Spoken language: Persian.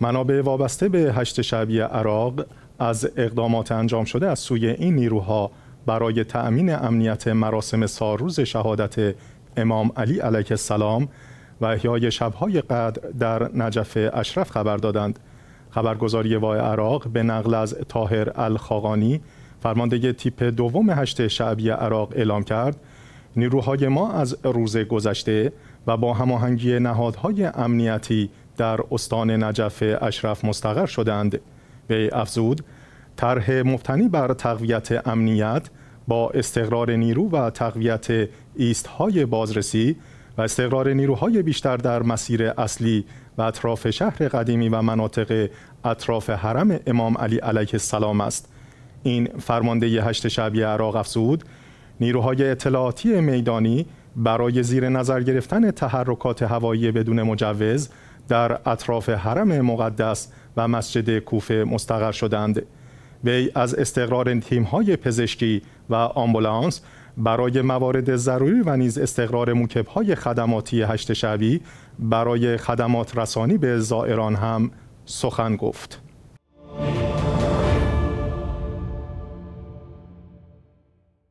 منابع وابسته به هشت شعبی عراق از اقدامات انجام شده از سوی این نیروها برای تأمین امنیت مراسم ساروز شهادت امام علی علیه السلام و احیای شبهای قدر در نجف اشرف خبر دادند خبرگزاری وای عراق به نقل از تاهر الخاقانی فرمانده تیپ دوم هشت شعبی عراق اعلام کرد نیروهای ما از روز گذشته و با هماهنگی نهادهای امنیتی در استان نجف اشرف مستقر شدند به افزود طرح مبتنی بر تقویت امنیت با استقرار نیرو و تقویت ایستهای بازرسی و استقرار نیروهای بیشتر در مسیر اصلی و اطراف شهر قدیمی و مناطق اطراف حرم امام علی علیه السلام است این فرمانده هشت شبیه عراق افزود نیروهای اطلاعاتی میدانی برای زیر نظر گرفتن تحرکات هوایی بدون مجوز در اطراف حرم مقدس و مسجد کوفه مستقر شدند وی از استقرار تیم‌های پزشکی و آمبولانس برای موارد ضروری و نیز استقرار موکب‌های خدماتی هشت شعبی برای خدمات رسانی به زائران هم سخن گفت.